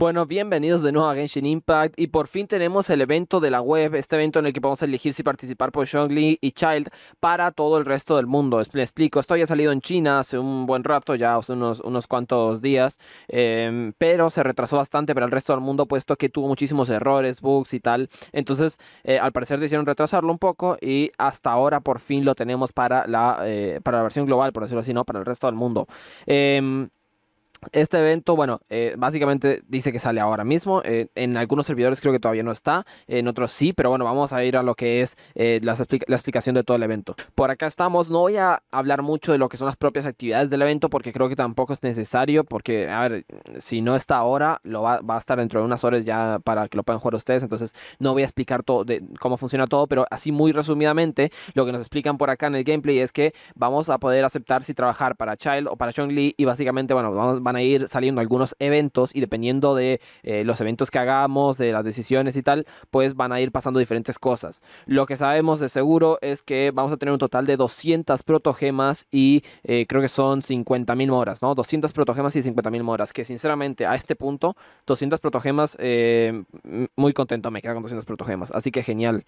Bueno, bienvenidos de nuevo a Genshin Impact y por fin tenemos el evento de la web, este evento en el que podemos elegir si participar por Zhongli y Child para todo el resto del mundo. Les explico, esto ya ha salido en China hace un buen rato, ya hace unos, unos cuantos días, em, pero se retrasó bastante para el resto del mundo puesto que tuvo muchísimos errores, bugs y tal. Entonces, eh, al parecer decidieron retrasarlo un poco y hasta ahora por fin lo tenemos para la, eh, para la versión global, por decirlo así, ¿no? Para el resto del mundo. Em, este evento, bueno, eh, básicamente dice que sale ahora mismo. Eh, en algunos servidores creo que todavía no está, en otros sí, pero bueno, vamos a ir a lo que es eh, la, explicación de todo el evento. Por acá estamos, no voy a hablar mucho de lo que son las propias actividades del evento porque creo que tampoco es necesario, porque a ver, si no está ahora, lo va, a estar dentro de unas horas ya para que lo puedan jugar ustedes, entonces no voy a explicar todo de cómo funciona todo, pero así muy resumidamente, lo que nos explican por acá en el gameplay es que vamos a poder aceptar si trabajar para Child o para Chong Lee. y básicamente, bueno, vamos a van a ir saliendo algunos eventos y dependiendo de eh, los eventos que hagamos, de las decisiones y tal, pues van a ir pasando diferentes cosas. Lo que sabemos de seguro es que vamos a tener un total de 200 protogemas y eh, creo que son 50.000 moras, ¿no? 200 protogemas y 50.000 moras, que sinceramente a este punto, 200 protogemas, eh, muy contento me quedo con 200 protogemas, así que genial.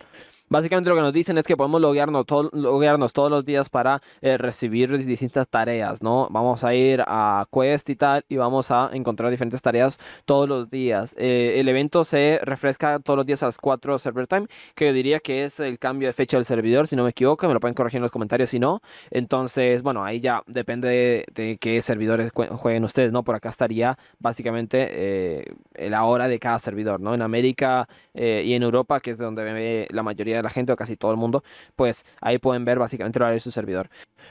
Básicamente lo que nos dicen es que podemos loguearnos, todos loguearnos todos los días para eh, recibir distintas tareas, ¿no? Vamos a ir a Quest y tal y vamos a encontrar diferentes tareas todos los días. Eh, el evento se refresca todos los días a las 4 server time, que diría que es el cambio de fecha del servidor, si no me equivoco, me lo pueden corregir en los comentarios si no. Entonces, bueno, ahí ya depende de, qué servidores jueguen ustedes, ¿no? Por acá estaría básicamente eh, la hora de cada servidor, ¿no? En América y en Europa, que es donde la mayoría de la gente o casi todo el mundo, pues ahí pueden ver básicamente lo de su servidor.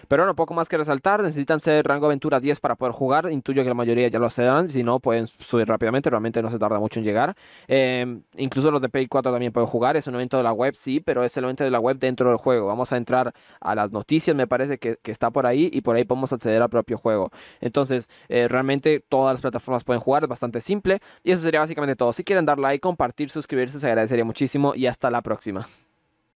Pero bueno, poco más que resaltar, necesitan ser rango aventura 10 para poder jugar, intuyo que la mayoría ya lo accedan si no pueden subir rápidamente, realmente no se tarda mucho en llegar. Em, incluso los de P 4 también pueden jugar, es un evento de la web, sí, pero es el evento de la web dentro del juego. Vamos a entrar a las noticias, me parece que, está por ahí, y por ahí podemos acceder al propio juego. Entonces, eh, realmente todas las plataformas pueden jugar, es bastante simple, y eso sería básicamente todo. Si quieren dar like, compartir, suscribirse, se agradecería muchísimo, y hasta la próxima.